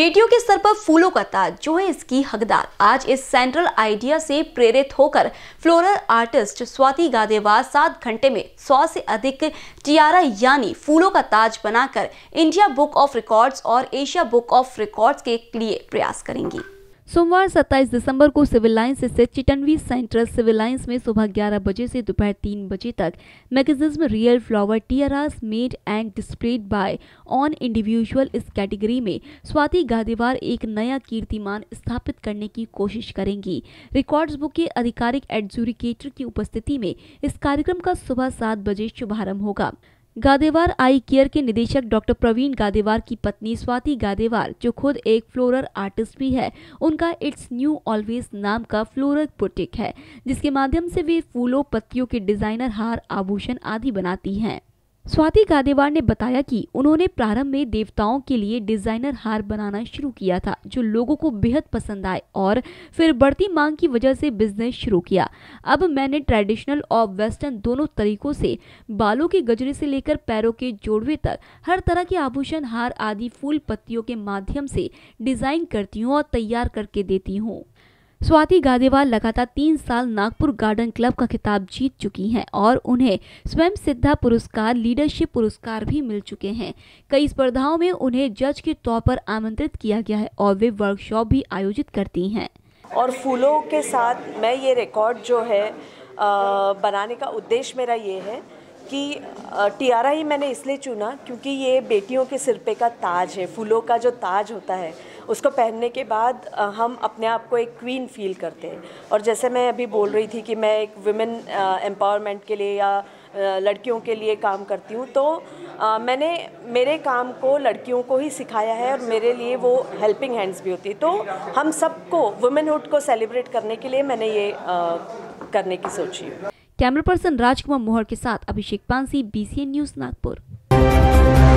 बेटियों के सर पर फूलों का ताज जो है इसकी हकदार आज इस सेंट्रल आइडिया से प्रेरित होकर फ्लोरल आर्टिस्ट स्वाति गादेवार सात घंटे में सौ से अधिक टियारा यानी फूलों का ताज बनाकर इंडिया बुक ऑफ रिकॉर्ड्स और एशिया बुक ऑफ रिकॉर्ड्स के लिए प्रयास करेंगी सोमवार 27 दिसंबर को सिविल लाइन्स स्थित चिटनवी सेंट्रल सिविल लाइन्स में सुबह 11 बजे से दोपहर 3 बजे तक maximum real flower tiaras made and displayed by an individual इस कैटेगरी में स्वाति गादेवार एक नया कीर्तिमान स्थापित करने की कोशिश करेंगी रिकॉर्ड्स बुक के आधिकारिक एडजुरिकेटर की उपस्थिति में इस कार्यक्रम का सुबह सात बजे शुभारम्भ होगा गादेवार आई केयर के निदेशक डॉक्टर प्रवीण गादेवार की पत्नी स्वाति गादेवार जो खुद एक फ्लोरल आर्टिस्ट भी है उनका इट्स न्यू ऑलवेज नाम का फ्लोरल बुटीक है जिसके माध्यम से वे फूलों पत्तियों के डिजाइनर हार आभूषण आदि बनाती हैं स्वाति गादेवार ने बताया कि उन्होंने प्रारंभ में देवताओं के लिए डिजाइनर हार बनाना शुरू किया था जो लोगों को बेहद पसंद आए और फिर बढ़ती मांग की वजह से बिजनेस शुरू किया अब मैंने ट्रेडिशनल और वेस्टर्न दोनों तरीकों से बालों के गजरे से लेकर पैरों के जोड़वे तक हर तरह के आभूषण हार आदि फूल पत्तियों के माध्यम से डिजाइन करती हूँ और तैयार करके देती हूँ स्वाति गादेवाल लगातार तीन साल नागपुर गार्डन क्लब का खिताब जीत चुकी हैं और उन्हें स्वयं सिद्धा पुरस्कार लीडरशिप पुरस्कार भी मिल चुके हैं कई स्पर्धाओं में उन्हें जज के तौर पर आमंत्रित किया गया है और वे वर्कशॉप भी आयोजित करती हैं और फूलों के साथ मैं ये रिकॉर्ड जो है आ, बनाने का उद्देश्य मेरा ये है कि टियारा ही मैंने इसलिए चुना क्योंकि ये बेटियों के सिर पे का ताज है फूलों का जो ताज होता है उसको पहनने के बाद हम अपने आप को एक क्वीन फील करते हैं और जैसे मैं अभी बोल रही थी कि मैं एक वुमेन एम्पावरमेंट के लिए या लड़कियों के लिए काम करती हूँ तो आ, मैंने मेरे काम को लड़कियों को ही सिखाया है और मेरे लिए वो हेल्पिंग हैंड्स भी होती तो हम सबको वुमेनहुड को सेलिब्रेट करने के लिए मैंने ये आ, करने की सोची कैमरा पर्सन राजकुमार मोहर के साथ अभिषेक पांसी बी न्यूज़ नागपुर